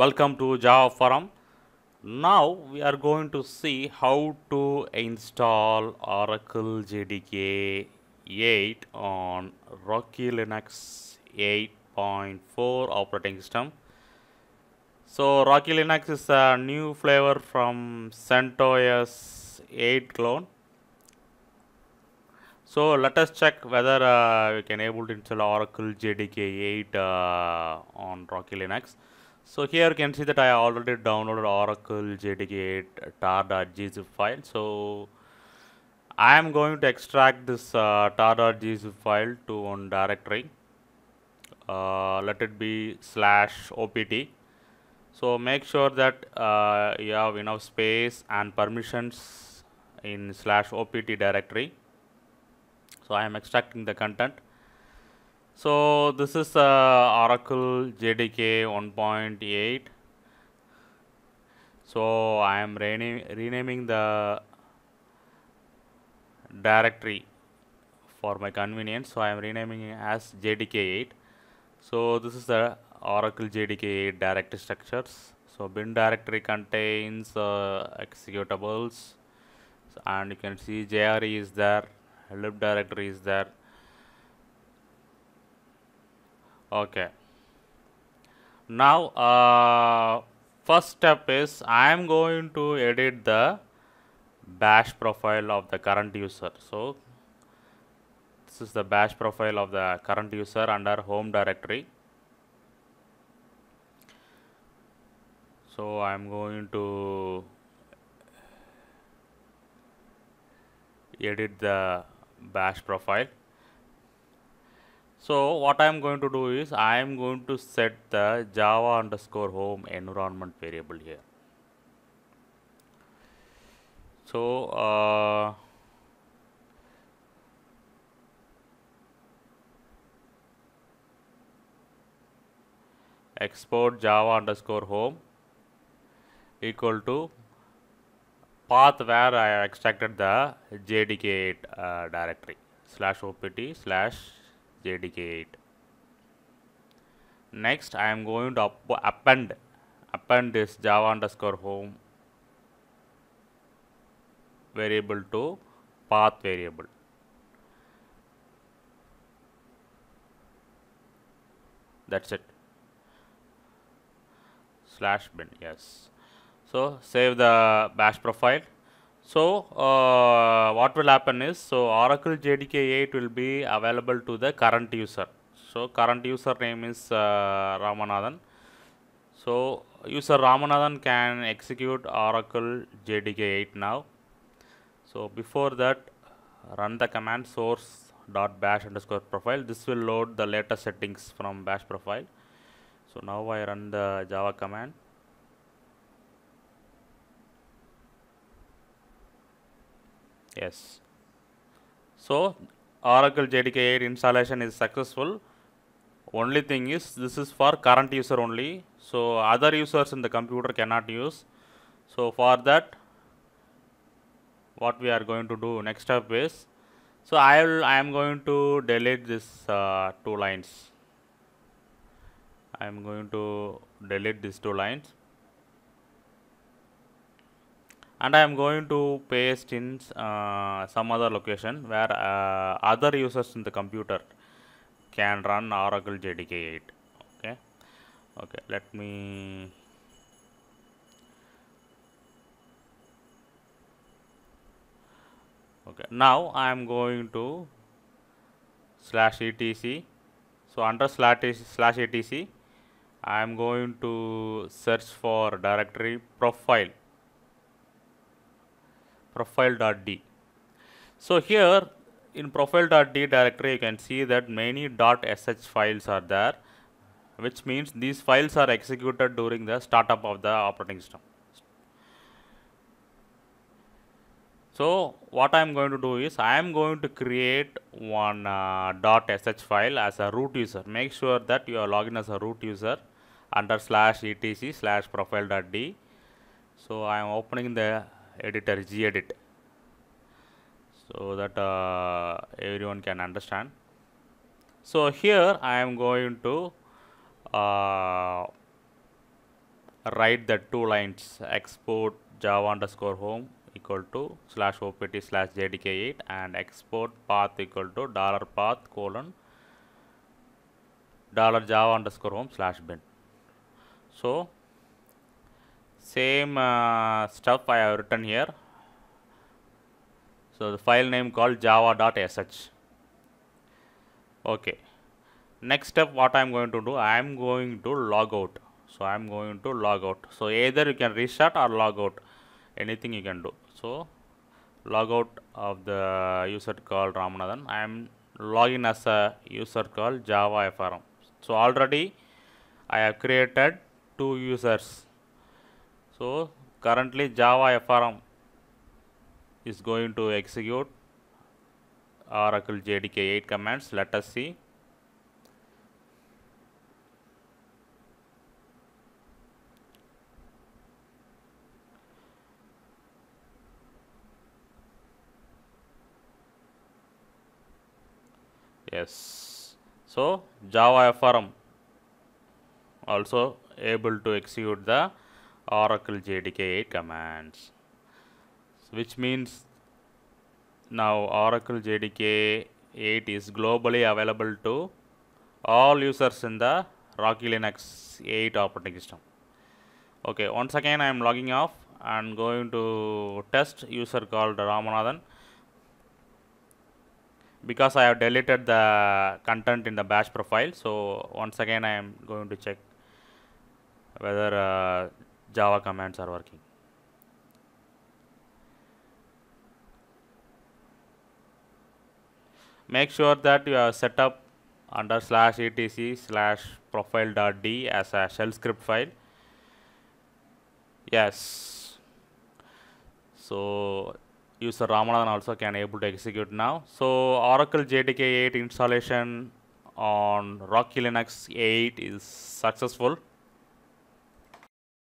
Welcome to Java Forum. Now we are going to see how to install Oracle JDK 8 on Rocky Linux 8.4 operating system. So Rocky Linux is a new flavor from CentOS 8 clone. So let us check whether uh, we can able to install Oracle JDK 8 uh, on Rocky Linux. So here you can see that I already downloaded Oracle JDK 8 tar.gz file. So I am going to extract this uh, tar.gz file to one directory. Uh, let it be slash opt. So make sure that uh, you have enough space and permissions in slash opt directory. So I am extracting the content. So, this is uh, Oracle JDK 1.8. So, I am renaming the directory for my convenience. So, I am renaming it as JDK 8. So, this is the Oracle JDK 8 directory structures. So, bin directory contains uh, executables so, and you can see JRE is there, lib directory is there Okay. Now, uh, first step is I am going to edit the bash profile of the current user. So, this is the bash profile of the current user under home directory. So, I am going to edit the bash profile. So what I am going to do is I am going to set the java underscore home environment variable here. So uh, export java underscore home equal to path where I extracted the JDK8 uh, directory slash opt slash JDK8. Next, I am going to append append this java underscore home variable to path variable. That's it. Slash bin, yes. So save the bash profile so, uh, what will happen is, so Oracle JDK 8 will be available to the current user. So, current user name is uh, Ramanathan. So, user Ramanathan can execute Oracle JDK 8 now. So, before that run the command source dot bash underscore profile. This will load the latest settings from bash profile. So, now I run the java command. Yes. So Oracle JDK 8 installation is successful. Only thing is this is for current user only. So other users in the computer cannot use. So for that what we are going to do next step is so I will I am going to delete this uh, two lines. I am going to delete these two lines and I am going to paste in uh, some other location where uh, other users in the computer can run Oracle JDK 8 okay okay let me okay now I am going to slash etc so under slash slash etc I am going to search for directory profile profile.d. So, here in profile.d directory you can see that many .sh files are there which means these files are executed during the startup of the operating system. So, what I am going to do is I am going to create one uh, .sh file as a root user. Make sure that you are logged as a root user under slash etc slash profile.d. So, I am opening the editor gedit so that uh, everyone can understand so here i am going to uh, write the two lines export java underscore home equal to slash opt slash jdk8 and export path equal to dollar path colon dollar java underscore home slash bin so same uh, stuff I have written here. So, the file name called java.sh. Okay. Next step what I am going to do, I am going to log out. So, I am going to log out. So, either you can restart or log out, anything you can do. So, log out of the user called Ramanathan. I am logging as a user called java frm. So, already I have created two users so, currently Java FRM is going to execute Oracle JDK 8 commands. Let us see. Yes. So, Java FRM also able to execute the Oracle JDK 8 commands which means now Oracle JDK 8 is globally available to all users in the Rocky Linux 8 operating system. Okay, once again I am logging off and going to test user called Ramanathan because I have deleted the content in the bash profile. So once again I am going to check whether uh, Java commands are working. Make sure that you have set up under slash etc slash profile dot d as a shell script file. Yes. So user Ramadan also can able to execute now. So Oracle JDK 8 installation on Rocky Linux 8 is successful.